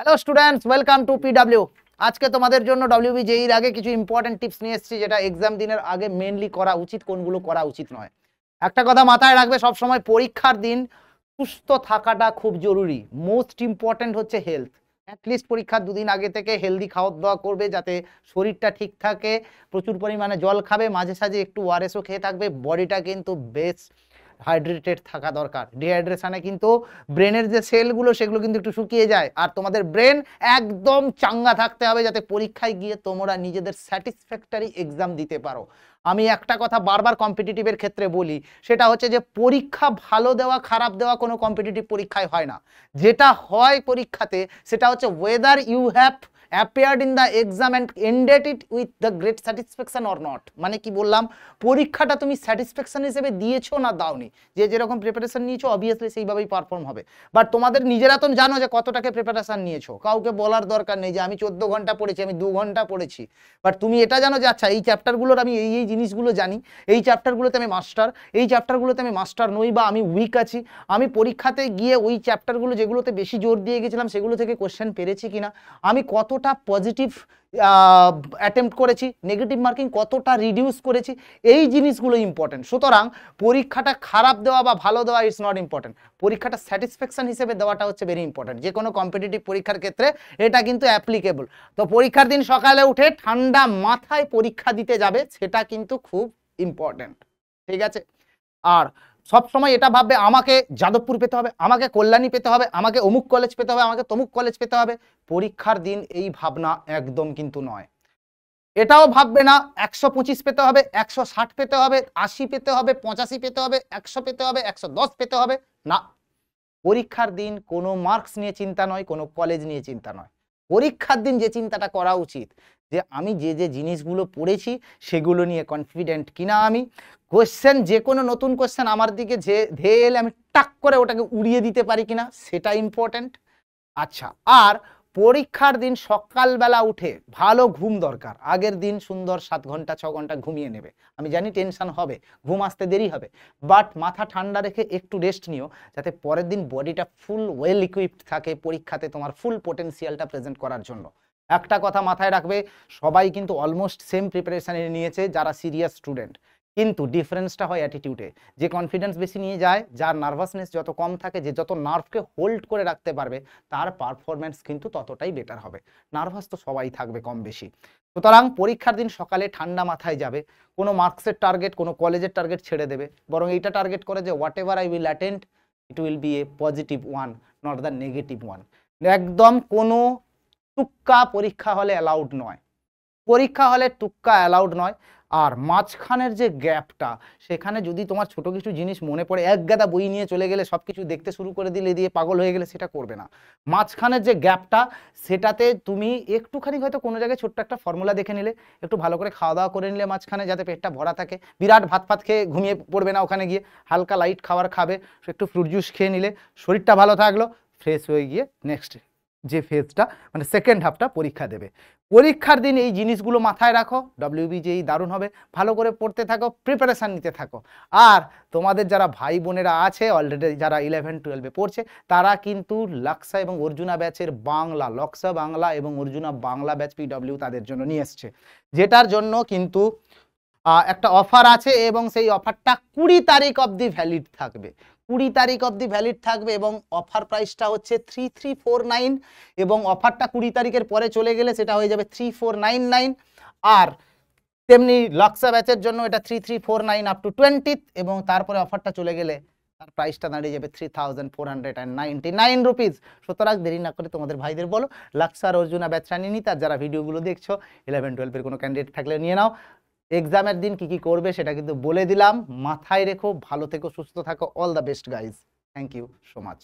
hello students welcome to PW আজকে তোমাদের জন্য বি জেইর e আগে কিছু ইম্পর্টেন্ট টিপস নিয়ে এসেছি যেটা এক্সাম দিনের আগে মেনলি করা উচিত কোনগুলো করা উচিত নয় একটা কথা মাথায় রাখবে সব সময় পরীক্ষার দিন সুস্থ থাকাটা খুব জরুরি মোস্ট ইম্পর্টেন্ট হচ্ছে হেলথ অ্যাটলিস্ট পরীক্ষার দুদিন আগে থেকে হেলদি খাওয়া দাওয়া করবে যাতে শরীরটা ঠিক থাকে প্রচুর পরিমাণে জল খাবে মাঝে সাঝে একটু ওয়ারেসও খেয়ে থাকবে বডিটা কিন্তু বেশ হাইড্রেটেড থাকা দরকার ডিহাইড্রেশনে কিন্তু ব্রেনের যে সেলগুলো সেগুলো কিন্তু একটু শুকিয়ে যায় আর তোমাদের ব্রেন একদম চাঙ্গা থাকতে হবে যাতে পরীক্ষায় গিয়ে তোমরা নিজেদের স্যাটিসফ্যাক্টরি এক্সাম দিতে পারো আমি একটা কথা বারবার কম্পিটিটিভের ক্ষেত্রে বলি সেটা হচ্ছে যে পরীক্ষা ভালো দেওয়া খারাপ দেওয়া কোনো কম্পিটিটিভ পরীক্ষায় হয় না যেটা হয় পরীক্ষাতে সেটা হচ্ছে whether you have appeared in the exam and ended it with the great satisfaction or not মানে কি বললাম পরীক্ষাটা তুমি স্যাটিসফ্যাকশান হিসেবে দিয়েছো না দাওনি যে যেরকম প্রিপারেশান নিয়েছো অবভিয়াসলি সেইভাবেই পারফর্ম হবে বাট তোমাদের নিজেরা তো জানো যে কতটাকে প্রিপারেশান নিয়েছো কাউকে বলার দরকার নেই যে আমি চোদ্দ ঘন্টা পড়েছি আমি দু ঘন্টা পড়েছি বাট তুমি এটা জানো যে আচ্ছা এই চ্যাপ্টারগুলোর আমি এই এই জিনিসগুলো জানি এই চ্যাপ্টারগুলোতে আমি মাস্টার এই চ্যাপ্টারগুলোতে আমি মাস্টার নই বা আমি উইক আছি আমি পরীক্ষাতে গিয়ে ওই চ্যাপ্টারগুলো যেগুলোতে বেশি জোর দিয়ে গেছিলাম সেগুলো থেকে কোশ্চেন পেরেছি কিনা আমি কত কতটা পজিটিভ অ্যাটেম্প্ট করেছি নেগেটিভ মার্কিং কতটা রিডিউস করেছি এই জিনিসগুলো ইম্পর্টেন্ট সুতরাং পরীক্ষাটা খারাপ দেওয়া বা ভালো দেওয়া ইটস নট ইম্পর্টেন্ট পরীক্ষাটা স্যাটিসফ্যাকশান হিসেবে দেওয়াটা হচ্ছে ভেরি ইম্পর্টেন্ট যে কোনো কম্পিটিটিভ পরীক্ষার ক্ষেত্রে এটা কিন্তু অ্যাপ্লিকেবল তো পরীক্ষার দিন সকালে উঠে ঠান্ডা মাথায় পরীক্ষা দিতে যাবে সেটা কিন্তু খুব ইম্পর্টেন্ট ঠিক আছে আর সবসময় এটা ভাববে আমাকে যাদবপুর পেতে হবে আমাকে কল্যাণী পেতে হবে আমাকে অমুক কলেজ পেতে হবে আমাকে তমুক কলেজ পেতে হবে পরীক্ষার দিন এই ভাবনা একদম কিন্তু নয় এটাও ভাববে না একশো পঁচিশ পেতে হবে একশো ষাট পেতে হবে আশি পেতে হবে পঁচাশি পেতে হবে একশো পেতে হবে একশো দশ পেতে হবে না পরীক্ষার দিন কোনো মার্কস নিয়ে চিন্তা নয় কোনো কলেজ নিয়ে চিন্তা নয় পরীক্ষার দিন যে চিন্তাটা করা উচিত যে আমি যে যে জিনিসগুলো পড়েছি সেগুলো নিয়ে কনফিডেন্ট কিনা আমি কোয়েশ্চেন যে কোনো নতুন কোয়েশ্চেন আমার দিকে যে ধেয়ে এলে আমি টাক করে ওটাকে উড়িয়ে দিতে পারি কিনা সেটা ইম্পর্ট্যান্ট আচ্ছা আর পরীক্ষার দিন সকালবেলা উঠে ভালো ঘুম দরকার আগের দিন সুন্দর সাত ঘন্টা ছ ঘন্টা ঘুমিয়ে নেবে আমি জানি টেনশন হবে ঘুম আসতে দেরি হবে বাট মাথা ঠান্ডা রেখে একটু রেস্ট নিও যাতে পরের দিন বডিটা ফুল ওয়েল ইকুইপড থাকে পরীক্ষাতে তোমার ফুল পোটেন্সিয়ালটা প্রেজেন্ট করার জন্য একটা কথা মাথায় রাখবে সবাই কিন্তু অলমোস্ট সেম প্রিপারেশানে নিয়েছে যারা সিরিয়াস স্টুডেন্ট কিন্তু ডিফারেন্সটা হয় অ্যাটিটিউডে যে কনফিডেন্স বেশি নিয়ে যায় যার নার্ভাসনেস যত কম থাকে যে যত নার্ভকে হোল্ড করে রাখতে পারবে তার পারফরম্যান্স কিন্তু ততটাই বেটার হবে নার্ভাস তো সবাই থাকবে কম বেশি সুতরাং পরীক্ষার দিন সকালে ঠান্ডা মাথায় যাবে কোনো মার্কসের টার্গেট কোনো কলেজের টার্গেট ছেড়ে দেবে বরং এইটা টার্গেট করে যে whatever I will attend it will be a positive one not the negative one একদম কোনো টুক্কা পরীক্ষা হলে অ্যালাউড নয় পরীক্ষা হলে টুক্কা অ্যালাউড নয় আর মাঝখানের যে গ্যাপটা সেখানে যদি তোমার ছোট কিছু জিনিস মনে পড়ে এক গাদা বই নিয়ে চলে গেলে সব কিছু দেখতে শুরু করে দিলে দিয়ে পাগল হয়ে গেলে সেটা করবে না মাঝখানের যে গ্যাপটা সেটাতে তুমি একটুখানি হয়তো কোনো জায়গায় ছোট্ট একটা ফর্মুলা দেখে নিলে একটু ভালো করে খাওয়া দাওয়া করে নিলে মাঝখানে যাতে পেটটা ভরা থাকে বিরাট ভাত ফাত খেয়ে ঘুমিয়ে পড়বে না ওখানে গিয়ে হালকা লাইট খাবার খাবে একটু ফ্রুট জুস খেয়ে নিলে শরীরটা ভালো থাকলো ফ্রেশ হয়ে গিয়ে নেক্সট যে ফেজটা মানে সেকেন্ড হাফটা পরীক্ষা দেবে পরীক্ষার দিন এই জিনিসগুলো মাথায় রাখো ডব্লিউবিজেই দারুণ হবে ভালো করে পড়তে থাকো প্রিপারেশান নিতে থাকো আর তোমাদের যারা ভাই বোনেরা আছে অলরেডি যারা ইলেভেন টুয়েলভে পড়ছে তারা কিন্তু লাক্সা এবং অর্জুনা ব্যাচের বাংলা লক্সা বাংলা এবং অর্জুনা বাংলা ব্যাচ পিডব্লিউ তাদের জন্য নিয়ে এসছে যেটার জন্য কিন্তু একটা অফার আছে এবং সেই অফারটা কুড়ি তারিখ অবধি ভ্যালিড থাকবে কুড়ি তারিখ অব্দি ভ্যালিড থাকবে এবং অফার প্রাইসটা হচ্ছে থ্রি থ্রি ফোর নাইন এবং অফারটা কুড়ি তারিখের পরে চলে গেলে সেটা হয়ে যাবে থ্রি ফোর নাইন নাইন আর তেমনি লক্সা ব্যাচের জন্য এটা three three four nine up to twentieth এবং তারপরে অফারটা চলে গেলে তার প্রাইসটা দাঁড়িয়ে যাবে three thousand four hundred and ninety nine rupees সুতরাং দেরি না করে তোমাদের ভাইদের বলো লাক্সার অর্জুনা ব্যাচটা নিয়ে নিতে তার যারা ভিডিওগুলো দেখছো ইলেভেন টুয়েলভের কোনো ক্যান্ডিডেট থাকলে নিয়ে নাও এক্সামের দিন কি কি করবে সেটা কিন্তু বলে দিলাম মাথায় রেখো ভালো থেকো সুস্থ থাকো all the best guys thank you so much